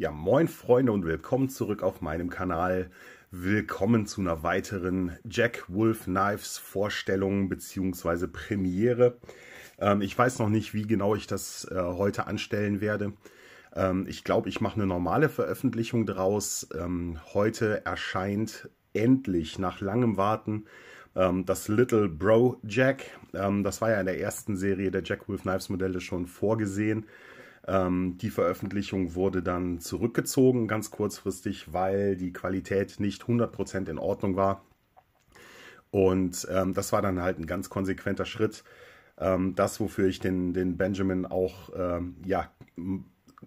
Ja, moin Freunde und willkommen zurück auf meinem Kanal. Willkommen zu einer weiteren Jack Wolf Knives Vorstellung bzw. Premiere. Ähm, ich weiß noch nicht, wie genau ich das äh, heute anstellen werde. Ähm, ich glaube, ich mache eine normale Veröffentlichung draus. Ähm, heute erscheint endlich nach langem Warten ähm, das Little Bro Jack. Ähm, das war ja in der ersten Serie der Jack Wolf Knives Modelle schon vorgesehen. Ähm, die Veröffentlichung wurde dann zurückgezogen, ganz kurzfristig, weil die Qualität nicht 100% in Ordnung war. Und ähm, das war dann halt ein ganz konsequenter Schritt. Ähm, das, wofür ich den, den Benjamin auch ähm, ja,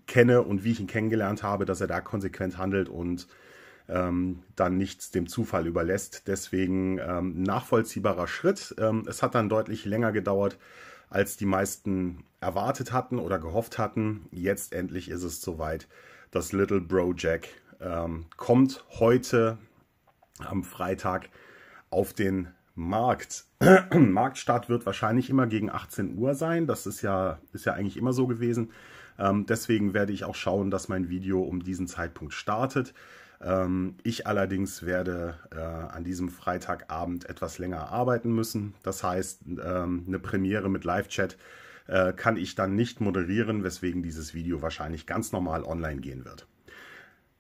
kenne und wie ich ihn kennengelernt habe, dass er da konsequent handelt und ähm, dann nichts dem Zufall überlässt. Deswegen ähm, nachvollziehbarer Schritt. Ähm, es hat dann deutlich länger gedauert, als die meisten erwartet hatten oder gehofft hatten. Jetzt endlich ist es soweit. Das Little Bro Jack ähm, kommt heute am Freitag auf den Markt. Marktstart wird wahrscheinlich immer gegen 18 Uhr sein. Das ist ja, ist ja eigentlich immer so gewesen. Ähm, deswegen werde ich auch schauen, dass mein Video um diesen Zeitpunkt startet. Ähm, ich allerdings werde äh, an diesem Freitagabend etwas länger arbeiten müssen. Das heißt, ähm, eine Premiere mit Live-Chat äh, kann ich dann nicht moderieren, weswegen dieses Video wahrscheinlich ganz normal online gehen wird.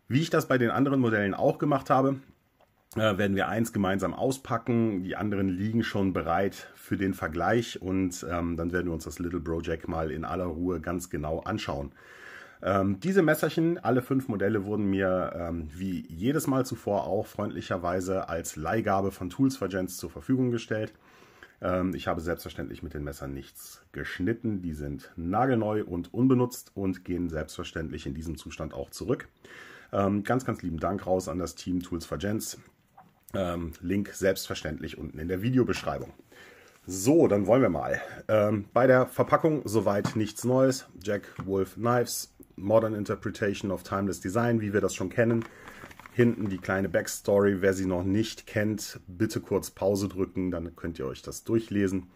Wie ich das bei den anderen Modellen auch gemacht habe, äh, werden wir eins gemeinsam auspacken. Die anderen liegen schon bereit für den Vergleich und ähm, dann werden wir uns das Little Project mal in aller Ruhe ganz genau anschauen. Ähm, diese Messerchen, alle fünf Modelle, wurden mir ähm, wie jedes Mal zuvor auch freundlicherweise als Leihgabe von Tools for Gens zur Verfügung gestellt. Ähm, ich habe selbstverständlich mit den Messern nichts geschnitten. Die sind nagelneu und unbenutzt und gehen selbstverständlich in diesem Zustand auch zurück. Ähm, ganz, ganz lieben Dank raus an das Team Tools for Gents. Ähm, Link selbstverständlich unten in der Videobeschreibung. So, dann wollen wir mal. Ähm, bei der Verpackung soweit nichts Neues. Jack Wolf Knives, Modern Interpretation of Timeless Design, wie wir das schon kennen hinten die kleine Backstory. Wer sie noch nicht kennt, bitte kurz Pause drücken, dann könnt ihr euch das durchlesen.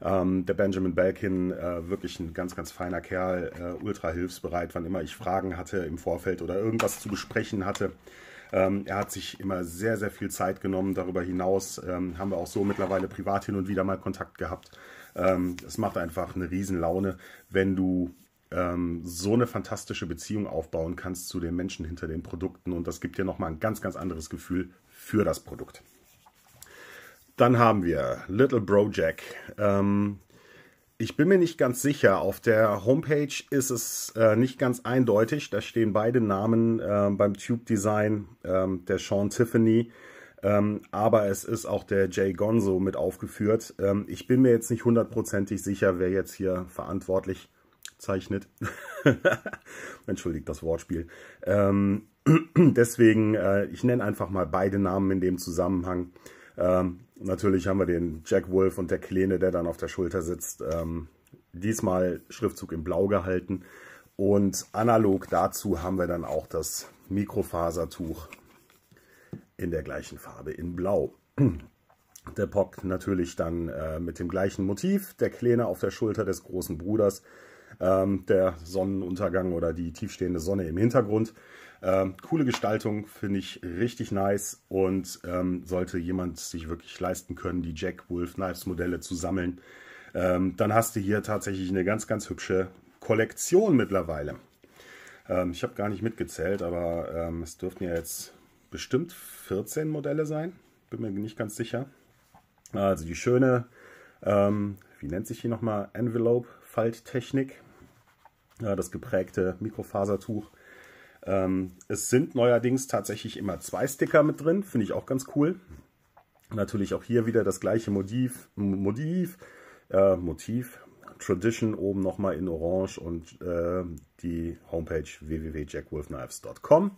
Ähm, der Benjamin Belkin, äh, wirklich ein ganz, ganz feiner Kerl, äh, ultra hilfsbereit, wann immer ich Fragen hatte im Vorfeld oder irgendwas zu besprechen hatte. Ähm, er hat sich immer sehr, sehr viel Zeit genommen. Darüber hinaus ähm, haben wir auch so mittlerweile privat hin und wieder mal Kontakt gehabt. es ähm, macht einfach eine Riesenlaune, wenn du ähm, so eine fantastische Beziehung aufbauen kannst zu den Menschen hinter den Produkten. Und das gibt dir nochmal ein ganz, ganz anderes Gefühl für das Produkt. Dann haben wir Little Brojack. Ähm, ich bin mir nicht ganz sicher. Auf der Homepage ist es äh, nicht ganz eindeutig. Da stehen beide Namen äh, beim Tube Design, ähm, der Sean Tiffany, ähm, aber es ist auch der Jay Gonzo mit aufgeführt. Ähm, ich bin mir jetzt nicht hundertprozentig sicher, wer jetzt hier verantwortlich ist zeichnet. Entschuldigt das Wortspiel. Ähm, deswegen, äh, ich nenne einfach mal beide Namen in dem Zusammenhang. Ähm, natürlich haben wir den Jack Wolf und der Kleene, der dann auf der Schulter sitzt. Ähm, diesmal Schriftzug in Blau gehalten. Und analog dazu haben wir dann auch das Mikrofasertuch in der gleichen Farbe in Blau. Der Pock natürlich dann äh, mit dem gleichen Motiv, der Kleene auf der Schulter des großen Bruders ähm, der Sonnenuntergang oder die tiefstehende Sonne im Hintergrund. Ähm, coole Gestaltung, finde ich richtig nice und ähm, sollte jemand sich wirklich leisten können, die Jack Wolf Knives Modelle zu sammeln, ähm, dann hast du hier tatsächlich eine ganz, ganz hübsche Kollektion mittlerweile. Ähm, ich habe gar nicht mitgezählt, aber ähm, es dürften ja jetzt bestimmt 14 Modelle sein. Bin mir nicht ganz sicher. Also die schöne, wie nennt sich die nochmal? Envelope Falttechnik, ja, das geprägte Mikrofasertuch. Ähm, es sind neuerdings tatsächlich immer zwei Sticker mit drin, finde ich auch ganz cool. Natürlich auch hier wieder das gleiche Motiv, Motiv, äh, Motiv, Tradition oben nochmal in Orange und äh, die Homepage www.jackwolfknives.com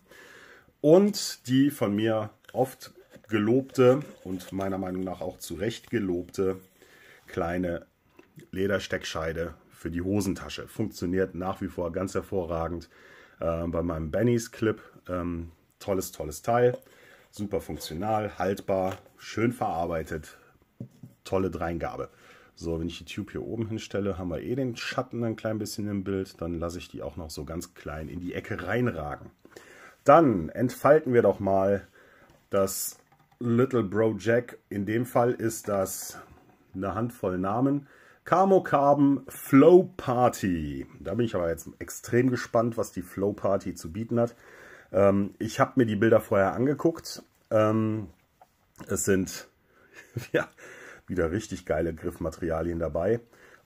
und die von mir oft gelobte und meiner Meinung nach auch zu Recht gelobte kleine Ledersteckscheide für die Hosentasche. Funktioniert nach wie vor ganz hervorragend. Äh, bei meinem Bennys Clip, ähm, tolles, tolles Teil. Super funktional, haltbar, schön verarbeitet, tolle Dreingabe. So, wenn ich die Tube hier oben hinstelle, haben wir eh den Schatten ein klein bisschen im Bild. Dann lasse ich die auch noch so ganz klein in die Ecke reinragen. Dann entfalten wir doch mal das Little Bro Jack. In dem Fall ist das eine Handvoll Namen. Carmo Carbon Flow Party. Da bin ich aber jetzt extrem gespannt, was die Flow Party zu bieten hat. Ähm, ich habe mir die Bilder vorher angeguckt. Ähm, es sind ja, wieder richtig geile Griffmaterialien dabei.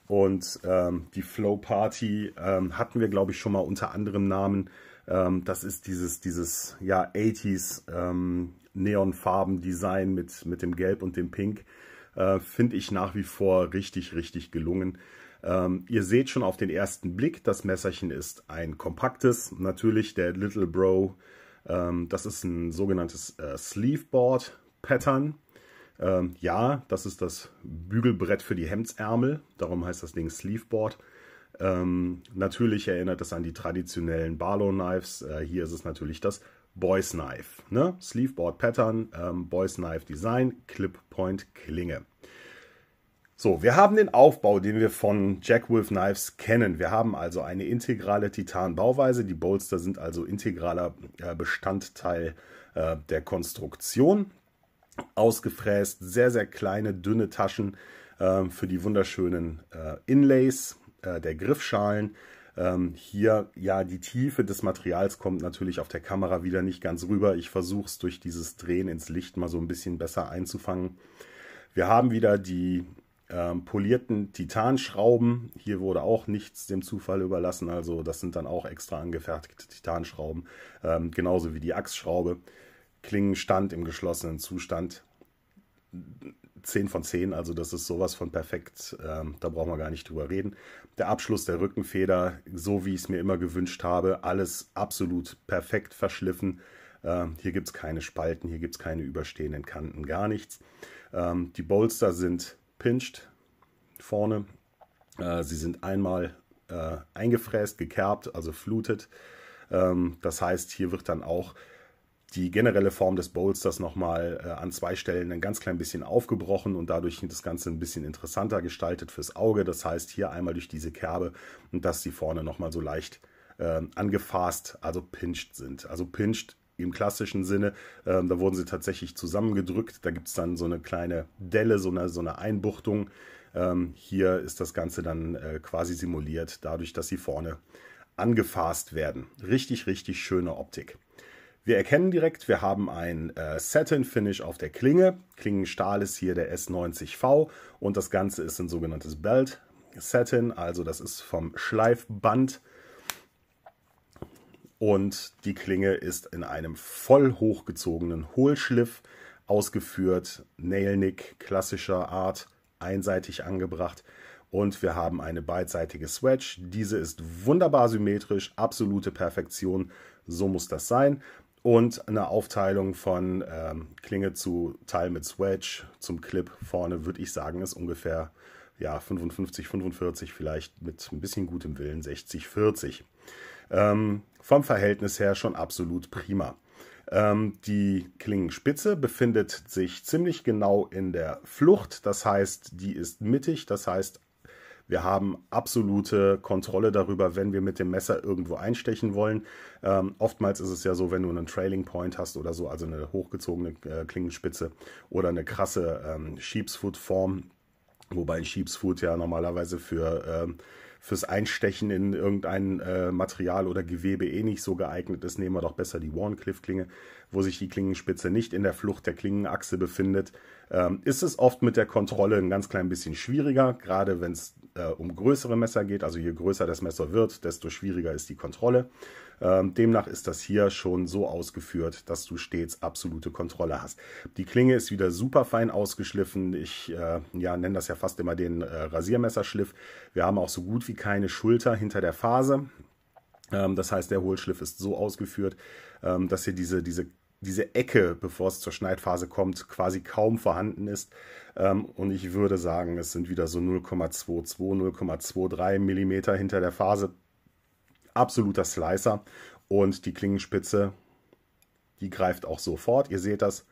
Und ähm, die Flow Party ähm, hatten wir, glaube ich, schon mal unter anderem Namen. Ähm, das ist dieses, dieses ja, 80s ähm, Neonfarben-Design mit, mit dem Gelb und dem Pink. Äh, finde ich nach wie vor richtig, richtig gelungen. Ähm, ihr seht schon auf den ersten Blick, das Messerchen ist ein kompaktes. Natürlich der Little Bro, ähm, das ist ein sogenanntes äh, Sleeveboard Pattern. Ähm, ja, das ist das Bügelbrett für die Hemdsärmel, darum heißt das Ding Sleeveboard. Ähm, natürlich erinnert es an die traditionellen Barlow Knives, äh, hier ist es natürlich das Boys Knife. Ne? Sleeveboard Pattern, ähm, Boys Knife Design, Clip Point Klinge. So, wir haben den Aufbau, den wir von Jack Wolf Knives kennen. Wir haben also eine integrale Titanbauweise. Die Bolster sind also integraler äh, Bestandteil äh, der Konstruktion. Ausgefräst, sehr, sehr kleine, dünne Taschen äh, für die wunderschönen Inlays der Griffschalen. Ähm, hier, ja, die Tiefe des Materials kommt natürlich auf der Kamera wieder nicht ganz rüber. Ich versuche es durch dieses Drehen ins Licht mal so ein bisschen besser einzufangen. Wir haben wieder die ähm, polierten Titanschrauben. Hier wurde auch nichts dem Zufall überlassen. Also das sind dann auch extra angefertigte Titanschrauben. Ähm, genauso wie die Achsschraube. Klingenstand im geschlossenen Zustand. 10 von 10, also das ist sowas von perfekt, ähm, da brauchen wir gar nicht drüber reden. Der Abschluss der Rückenfeder, so wie ich es mir immer gewünscht habe, alles absolut perfekt verschliffen. Ähm, hier gibt es keine Spalten, hier gibt es keine überstehenden Kanten, gar nichts. Ähm, die Bolster sind pinched vorne, äh, sie sind einmal äh, eingefräst, gekerbt, also flutet. Ähm, das heißt, hier wird dann auch die generelle Form des Bolsters nochmal äh, an zwei Stellen ein ganz klein bisschen aufgebrochen und dadurch das Ganze ein bisschen interessanter gestaltet fürs Auge. Das heißt, hier einmal durch diese Kerbe und dass die vorne nochmal so leicht äh, angefasst, also pinched sind. Also pinched im klassischen Sinne. Ähm, da wurden sie tatsächlich zusammengedrückt. Da gibt es dann so eine kleine Delle, so eine, so eine Einbuchtung. Ähm, hier ist das Ganze dann äh, quasi simuliert, dadurch, dass sie vorne angefasst werden. Richtig, richtig schöne Optik. Wir erkennen direkt, wir haben ein äh, Satin-Finish auf der Klinge. Klingenstahl ist hier der S90V und das Ganze ist ein sogenanntes Belt Satin, also das ist vom Schleifband. Und die Klinge ist in einem voll hochgezogenen Hohlschliff ausgeführt, Nailnick klassischer Art, einseitig angebracht. Und wir haben eine beidseitige Swatch. Diese ist wunderbar symmetrisch, absolute Perfektion. So muss das sein und eine Aufteilung von ähm, Klinge zu Teil mit Swedge zum Clip vorne, würde ich sagen, ist ungefähr ja, 55, 45, vielleicht mit ein bisschen gutem Willen 60, 40. Ähm, vom Verhältnis her schon absolut prima. Ähm, die Klingenspitze befindet sich ziemlich genau in der Flucht, das heißt, die ist mittig, das heißt, wir haben absolute Kontrolle darüber, wenn wir mit dem Messer irgendwo einstechen wollen. Ähm, oftmals ist es ja so, wenn du einen Trailing Point hast oder so, also eine hochgezogene äh, Klingenspitze oder eine krasse ähm, Sheepsfoot-Form, wobei ein Sheepsfoot ja normalerweise für... Ähm, fürs Einstechen in irgendein äh, Material oder Gewebe eh nicht so geeignet ist, nehmen wir doch besser die Warncliffe-Klinge, wo sich die Klingenspitze nicht in der Flucht der Klingenachse befindet. Ähm, ist es oft mit der Kontrolle ein ganz klein bisschen schwieriger, gerade wenn es äh, um größere Messer geht. Also je größer das Messer wird, desto schwieriger ist die Kontrolle. Ähm, demnach ist das hier schon so ausgeführt, dass du stets absolute Kontrolle hast. Die Klinge ist wieder super fein ausgeschliffen. Ich äh, ja, nenne das ja fast immer den äh, Rasiermesserschliff. Wir haben auch so gut wie keine Schulter hinter der Phase. Ähm, das heißt, der Hohlschliff ist so ausgeführt, ähm, dass hier diese, diese diese Ecke, bevor es zur Schneidphase kommt, quasi kaum vorhanden ist. Ähm, und ich würde sagen, es sind wieder so 0,22, 0,23 mm hinter der Phase. Absoluter Slicer. Und die Klingenspitze, die greift auch sofort. Ihr seht das.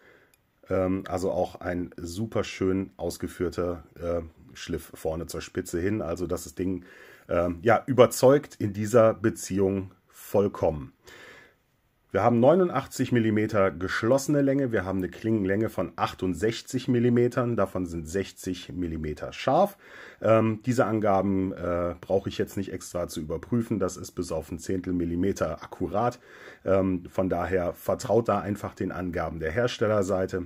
Ähm, also auch ein super schön ausgeführter äh, Schliff vorne zur Spitze hin. Also dass das Ding ähm, ja, überzeugt in dieser Beziehung vollkommen. Wir haben 89 mm geschlossene Länge, wir haben eine Klingenlänge von 68 mm, davon sind 60 mm scharf. Ähm, diese Angaben äh, brauche ich jetzt nicht extra zu überprüfen, das ist bis auf ein Zehntel Millimeter akkurat. Ähm, von daher vertraut da einfach den Angaben der Herstellerseite.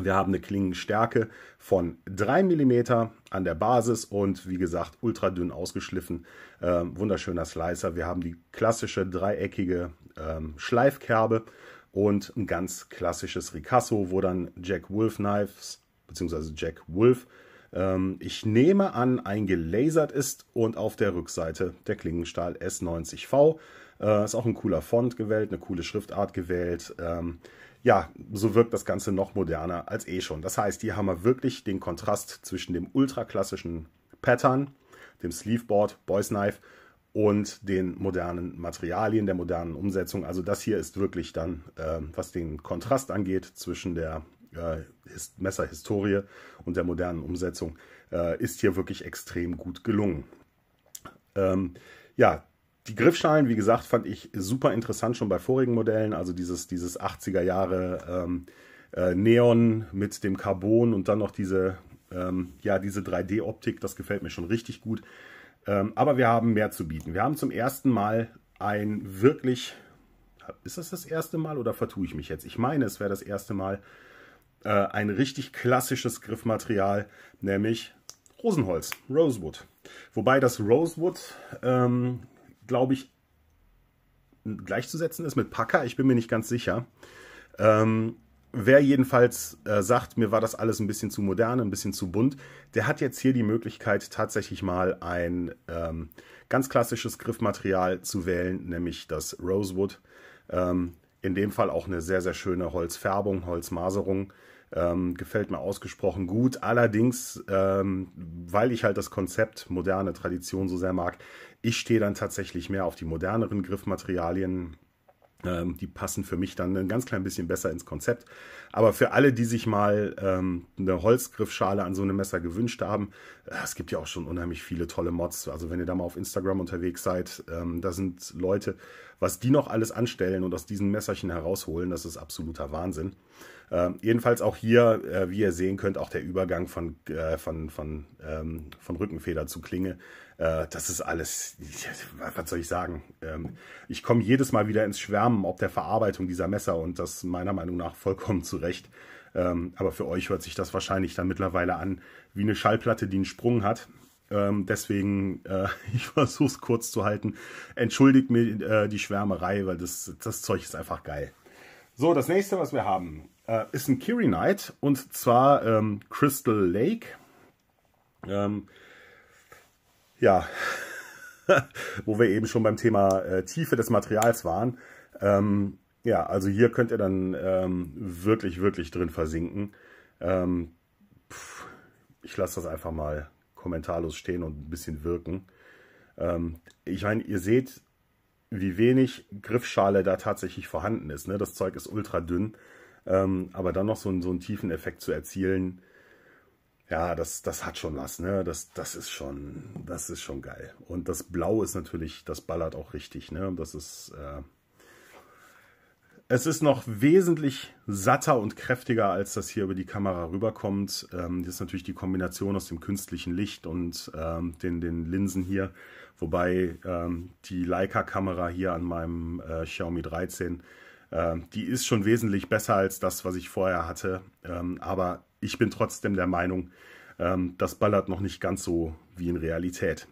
Wir haben eine Klingenstärke von 3 mm an der Basis und wie gesagt ultra dünn ausgeschliffen. Äh, wunderschöner Slicer. Wir haben die klassische dreieckige äh, Schleifkerbe und ein ganz klassisches Ricasso, wo dann Jack Wolf Knives bzw. Jack Wolf, ähm, ich nehme an, eingelasert ist und auf der Rückseite der Klingenstahl S90V. Äh, ist auch ein cooler Font gewählt, eine coole Schriftart gewählt. Ähm, ja, so wirkt das Ganze noch moderner als eh schon. Das heißt, hier haben wir wirklich den Kontrast zwischen dem ultraklassischen Pattern, dem Sleeveboard, Boys Knife und den modernen Materialien, der modernen Umsetzung. Also das hier ist wirklich dann, äh, was den Kontrast angeht zwischen der äh, Messerhistorie und der modernen Umsetzung, äh, ist hier wirklich extrem gut gelungen. Ähm, ja, die Griffschalen, wie gesagt, fand ich super interessant schon bei vorigen Modellen. Also dieses, dieses 80er Jahre ähm, äh, Neon mit dem Carbon und dann noch diese, ähm, ja, diese 3D-Optik. Das gefällt mir schon richtig gut. Ähm, aber wir haben mehr zu bieten. Wir haben zum ersten Mal ein wirklich, ist das das erste Mal oder vertue ich mich jetzt? Ich meine, es wäre das erste Mal äh, ein richtig klassisches Griffmaterial, nämlich Rosenholz, Rosewood. Wobei das Rosewood ähm, glaube ich, gleichzusetzen ist mit Packer. Ich bin mir nicht ganz sicher. Ähm, wer jedenfalls äh, sagt, mir war das alles ein bisschen zu modern, ein bisschen zu bunt, der hat jetzt hier die Möglichkeit, tatsächlich mal ein ähm, ganz klassisches Griffmaterial zu wählen, nämlich das Rosewood. Ähm, in dem Fall auch eine sehr, sehr schöne Holzfärbung, Holzmaserung. Ähm, gefällt mir ausgesprochen gut. Allerdings, ähm, weil ich halt das Konzept moderne Tradition so sehr mag, ich stehe dann tatsächlich mehr auf die moderneren Griffmaterialien. Ähm, die passen für mich dann ein ganz klein bisschen besser ins Konzept. Aber für alle, die sich mal ähm, eine Holzgriffschale an so einem Messer gewünscht haben, äh, es gibt ja auch schon unheimlich viele tolle Mods. Also wenn ihr da mal auf Instagram unterwegs seid, ähm, da sind Leute was die noch alles anstellen und aus diesen Messerchen herausholen, das ist absoluter Wahnsinn. Ähm, jedenfalls auch hier, äh, wie ihr sehen könnt, auch der Übergang von, äh, von, von, ähm, von Rückenfeder zu Klinge. Äh, das ist alles, was soll ich sagen? Ähm, ich komme jedes Mal wieder ins Schwärmen, ob der Verarbeitung dieser Messer und das meiner Meinung nach vollkommen zurecht. Ähm, aber für euch hört sich das wahrscheinlich dann mittlerweile an wie eine Schallplatte, die einen Sprung hat. Ähm, deswegen, äh, ich versuche es kurz zu halten. Entschuldigt mir äh, die Schwärmerei, weil das, das Zeug ist einfach geil. So, das nächste, was wir haben, äh, ist ein Kiri Knight und zwar ähm, Crystal Lake. Ähm, ja, wo wir eben schon beim Thema äh, Tiefe des Materials waren. Ähm, ja, also hier könnt ihr dann ähm, wirklich, wirklich drin versinken. Ähm, pff, ich lasse das einfach mal kommentarlos stehen und ein bisschen wirken. Ähm, ich meine, ihr seht, wie wenig Griffschale da tatsächlich vorhanden ist. Ne? Das Zeug ist ultra dünn, ähm, aber dann noch so, einen, so einen tiefen Effekt zu erzielen, ja, das, das hat schon was, ne? Das, das ist schon, das ist schon geil. Und das Blau ist natürlich, das ballert auch richtig, ne? Das ist, äh, es ist noch wesentlich satter und kräftiger, als das hier über die Kamera rüberkommt. Ähm, das ist natürlich die Kombination aus dem künstlichen Licht und ähm, den, den Linsen hier. Wobei ähm, die Leica-Kamera hier an meinem äh, Xiaomi 13, äh, die ist schon wesentlich besser als das, was ich vorher hatte. Ähm, aber ich bin trotzdem der Meinung, ähm, das ballert noch nicht ganz so wie in Realität.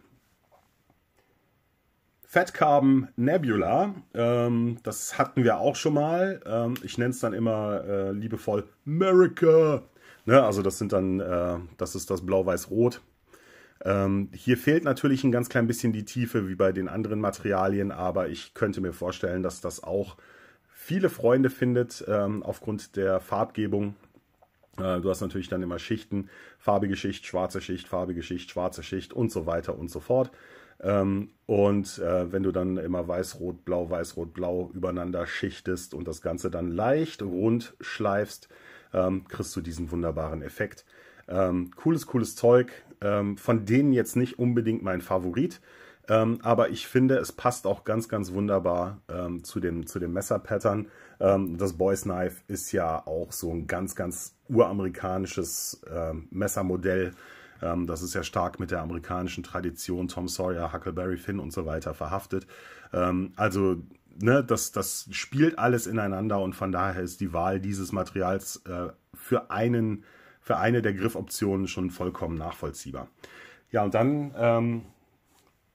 Fat Carbon Nebula, ähm, das hatten wir auch schon mal. Ähm, ich nenne es dann immer äh, liebevoll America. Ne, also das sind dann, äh, das ist das Blau-Weiß-Rot. Ähm, hier fehlt natürlich ein ganz klein bisschen die Tiefe wie bei den anderen Materialien, aber ich könnte mir vorstellen, dass das auch viele Freunde findet ähm, aufgrund der Farbgebung. Äh, du hast natürlich dann immer Schichten, farbige Schicht, schwarze Schicht, farbige Schicht, schwarze Schicht und so weiter und so fort. Ähm, und äh, wenn du dann immer weiß, rot, blau, weiß, rot, blau übereinander schichtest und das Ganze dann leicht rund schleifst, ähm, kriegst du diesen wunderbaren Effekt. Ähm, cooles, cooles Zeug. von denen jetzt nicht unbedingt mein Favorit. Ähm, aber ich finde, es passt auch ganz, ganz wunderbar ähm, zu dem, zu dem Messer-Pattern. Ähm, das Boys Knife ist ja auch so ein ganz, ganz uramerikanisches Messermodell. Ähm, das ist ja stark mit der amerikanischen Tradition, Tom Sawyer, Huckleberry Finn und so weiter verhaftet. Ähm, also ne, das, das spielt alles ineinander und von daher ist die Wahl dieses Materials äh, für, einen, für eine der Griffoptionen schon vollkommen nachvollziehbar. Ja, und dann, ähm,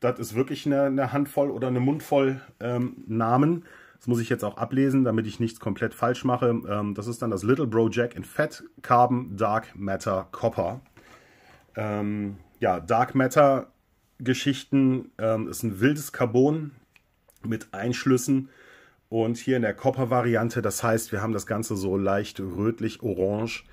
das ist wirklich eine, eine, Handvoll oder eine Mundvoll ähm, Namen. Das muss ich jetzt auch ablesen, damit ich nichts komplett falsch mache. Ähm, das ist dann das Little Bro Jack in Fett, Carbon, Dark Matter, Copper. Ähm, ja, Dark Matter Geschichten ähm, ist ein wildes Carbon mit Einschlüssen und hier in der Copper-Variante, das heißt, wir haben das Ganze so leicht rötlich-orange.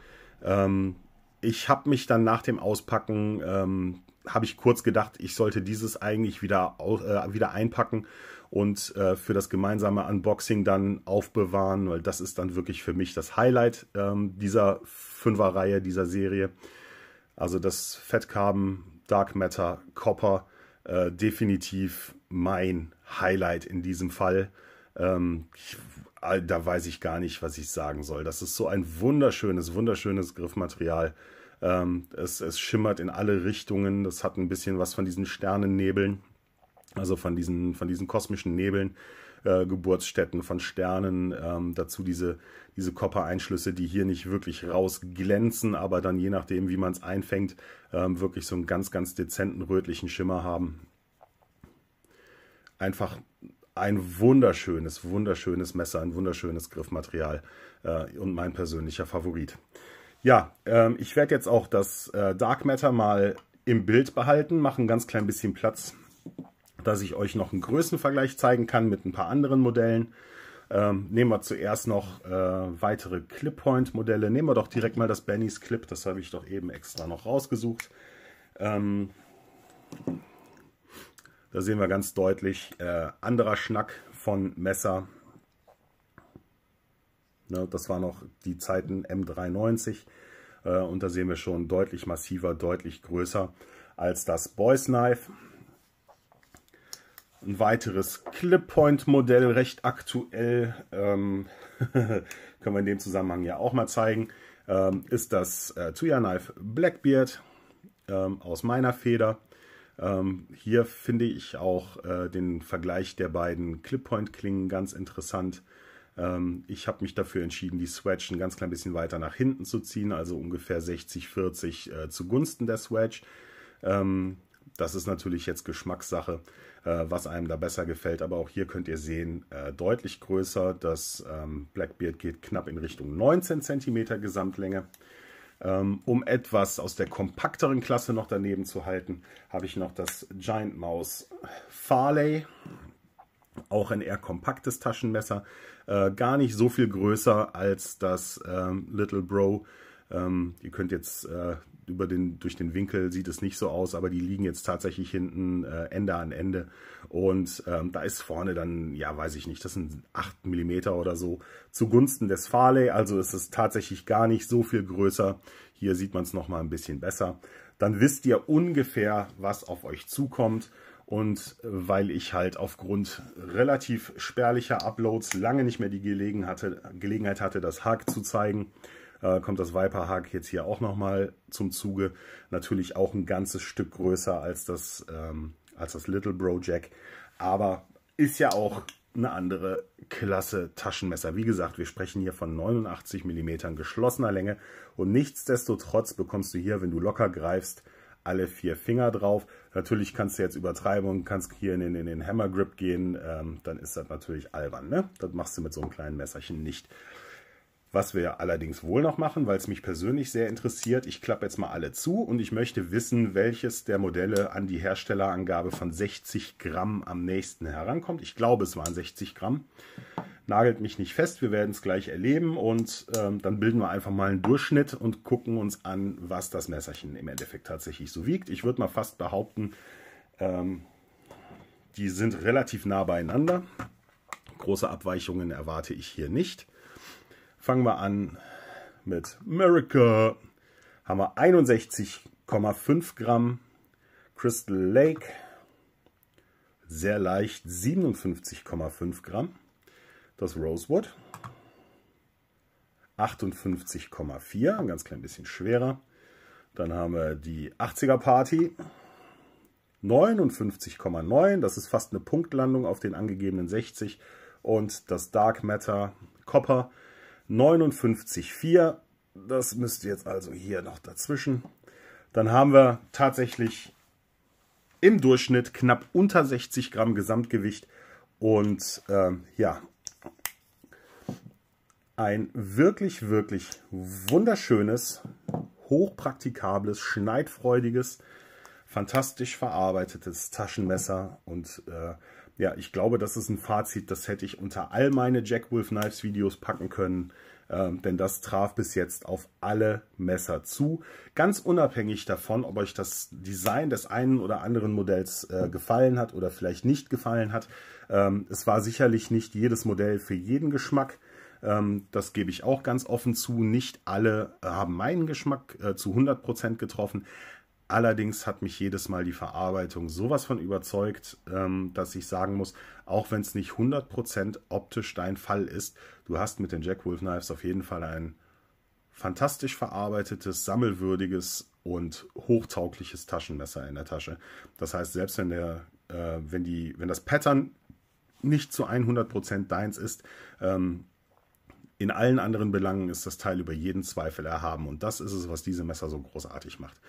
Ähm, ich habe mich dann nach dem Auspacken, ähm, habe ich kurz gedacht, ich sollte dieses eigentlich wieder, äh, wieder einpacken und äh, für das gemeinsame Unboxing dann aufbewahren, weil das ist dann wirklich für mich das Highlight ähm, dieser Fünferreihe, dieser Serie. Also das Fettcarbon, Dark Matter, Copper, äh, definitiv mein Highlight in diesem Fall. Ähm, ich, da weiß ich gar nicht, was ich sagen soll. Das ist so ein wunderschönes, wunderschönes Griffmaterial. Ähm, es, es schimmert in alle Richtungen. Das hat ein bisschen was von diesen Sternennebeln, also von diesen, von diesen kosmischen Nebeln, äh, Geburtsstätten, von Sternen, ähm, dazu diese, diese copper die hier nicht wirklich rausglänzen, aber dann je nachdem, wie man es einfängt, ähm, wirklich so einen ganz, ganz dezenten rötlichen Schimmer haben. Einfach ein wunderschönes, wunderschönes Messer, ein wunderschönes Griffmaterial äh, und mein persönlicher Favorit. Ja, ähm, ich werde jetzt auch das äh, Dark Matter mal im Bild behalten, machen ganz klein bisschen Platz dass ich euch noch einen Größenvergleich zeigen kann mit ein paar anderen Modellen. Ähm, nehmen wir zuerst noch äh, weitere Clippoint-Modelle. Nehmen wir doch direkt mal das Bennys Clip, das habe ich doch eben extra noch rausgesucht. Ähm, da sehen wir ganz deutlich, äh, anderer Schnack von Messer. Ne, das war noch die Zeiten M93. Äh, und da sehen wir schon deutlich massiver, deutlich größer als das Boys Knife. Ein weiteres clippoint modell recht aktuell, ähm, können wir in dem Zusammenhang ja auch mal zeigen, ähm, ist das äh, Tuya Knife Blackbeard ähm, aus meiner Feder. Ähm, hier finde ich auch äh, den Vergleich der beiden clippoint klingen ganz interessant. Ähm, ich habe mich dafür entschieden, die Swatch ein ganz klein bisschen weiter nach hinten zu ziehen, also ungefähr 60-40 äh, zugunsten der Swatch. Ähm, das ist natürlich jetzt Geschmackssache, äh, was einem da besser gefällt. Aber auch hier könnt ihr sehen, äh, deutlich größer. Das ähm, Blackbeard geht knapp in Richtung 19 cm Gesamtlänge. Ähm, um etwas aus der kompakteren Klasse noch daneben zu halten, habe ich noch das Giant Mouse Farley. Auch ein eher kompaktes Taschenmesser. Äh, gar nicht so viel größer als das ähm, Little Bro. Ähm, ihr könnt jetzt äh, über den, durch den Winkel sieht es nicht so aus, aber die liegen jetzt tatsächlich hinten äh, Ende an Ende. Und ähm, da ist vorne dann, ja, weiß ich nicht, das sind 8 mm oder so zugunsten des Farley. Also ist es tatsächlich gar nicht so viel größer. Hier sieht man es nochmal ein bisschen besser. Dann wisst ihr ungefähr, was auf euch zukommt. Und äh, weil ich halt aufgrund relativ spärlicher Uploads lange nicht mehr die Gelegenheit hatte, Gelegenheit hatte das Hack zu zeigen, äh, kommt das Viper Hack jetzt hier auch nochmal zum Zuge. Natürlich auch ein ganzes Stück größer als das, ähm, als das Little Bro Jack, aber ist ja auch eine andere Klasse Taschenmesser. Wie gesagt, wir sprechen hier von 89 mm geschlossener Länge und nichtsdestotrotz bekommst du hier, wenn du locker greifst, alle vier Finger drauf. Natürlich kannst du jetzt übertreiben und kannst hier in den, in den Hammer Grip gehen, ähm, dann ist das natürlich albern. Ne? Das machst du mit so einem kleinen Messerchen nicht. Was wir allerdings wohl noch machen, weil es mich persönlich sehr interessiert, ich klappe jetzt mal alle zu und ich möchte wissen, welches der Modelle an die Herstellerangabe von 60 Gramm am nächsten herankommt. Ich glaube, es waren 60 Gramm. Nagelt mich nicht fest, wir werden es gleich erleben und ähm, dann bilden wir einfach mal einen Durchschnitt und gucken uns an, was das Messerchen im Endeffekt tatsächlich so wiegt. Ich würde mal fast behaupten, ähm, die sind relativ nah beieinander. Große Abweichungen erwarte ich hier nicht. Fangen wir an mit America. Haben wir 61,5 Gramm Crystal Lake. Sehr leicht 57,5 Gramm. Das Rosewood. 58,4, ein ganz klein bisschen schwerer. Dann haben wir die 80er Party. 59,9, das ist fast eine Punktlandung auf den angegebenen 60. Und das Dark Matter Copper 59,4. Das müsste jetzt also hier noch dazwischen. Dann haben wir tatsächlich im Durchschnitt knapp unter 60 Gramm Gesamtgewicht und äh, ja, ein wirklich, wirklich wunderschönes, hochpraktikables, schneidfreudiges, fantastisch verarbeitetes Taschenmesser und äh, ja, ich glaube, das ist ein Fazit, das hätte ich unter all meine Jack Wolf Knives Videos packen können, ähm, denn das traf bis jetzt auf alle Messer zu. Ganz unabhängig davon, ob euch das Design des einen oder anderen Modells äh, gefallen hat oder vielleicht nicht gefallen hat. Ähm, es war sicherlich nicht jedes Modell für jeden Geschmack. Ähm, das gebe ich auch ganz offen zu. Nicht alle haben meinen Geschmack äh, zu 100% getroffen. Allerdings hat mich jedes Mal die Verarbeitung sowas von überzeugt, ähm, dass ich sagen muss, auch wenn es nicht 100% optisch dein Fall ist, du hast mit den Jack Wolf Knives auf jeden Fall ein fantastisch verarbeitetes, sammelwürdiges und hochtaugliches Taschenmesser in der Tasche. Das heißt, selbst wenn, der, äh, wenn, die, wenn das Pattern nicht zu 100% deins ist, ähm, in allen anderen Belangen ist das Teil über jeden Zweifel erhaben. Und das ist es, was diese Messer so großartig macht.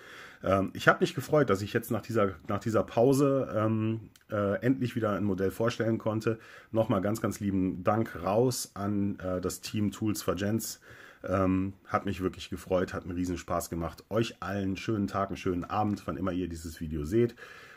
Ähm, ich habe mich gefreut, dass ich jetzt nach dieser, nach dieser Pause ähm, äh, endlich wieder ein Modell vorstellen konnte. Nochmal ganz, ganz lieben Dank raus an äh, das Team Tools for Gents. Ähm, hat mich wirklich gefreut, hat einen riesen Spaß gemacht. Euch allen einen schönen Tag, einen schönen Abend, wann immer ihr dieses Video seht.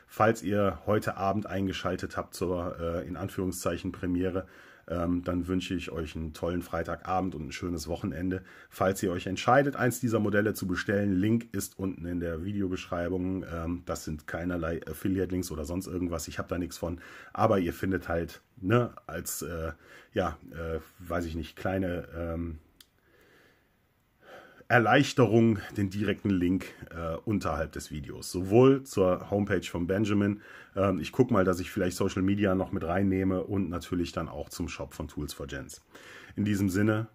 Falls ihr heute Abend eingeschaltet habt zur äh, in Anführungszeichen Premiere, ähm, dann wünsche ich euch einen tollen Freitagabend und ein schönes Wochenende. Falls ihr euch entscheidet, eins dieser Modelle zu bestellen, Link ist unten in der Videobeschreibung. Ähm, das sind keinerlei Affiliate-Links oder sonst irgendwas. Ich habe da nichts von. Aber ihr findet halt ne, als, äh, ja, äh, weiß ich nicht, kleine... Ähm, Erleichterung den direkten Link äh, unterhalb des Videos. Sowohl zur Homepage von Benjamin. Ähm, ich gucke mal, dass ich vielleicht Social Media noch mit reinnehme und natürlich dann auch zum Shop von Tools for Gens. In diesem Sinne,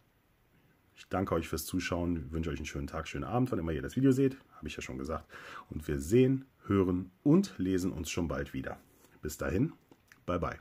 ich danke euch fürs Zuschauen, Ich wünsche euch einen schönen Tag, schönen Abend, wann immer ihr das Video seht, habe ich ja schon gesagt. Und wir sehen, hören und lesen uns schon bald wieder. Bis dahin, bye bye.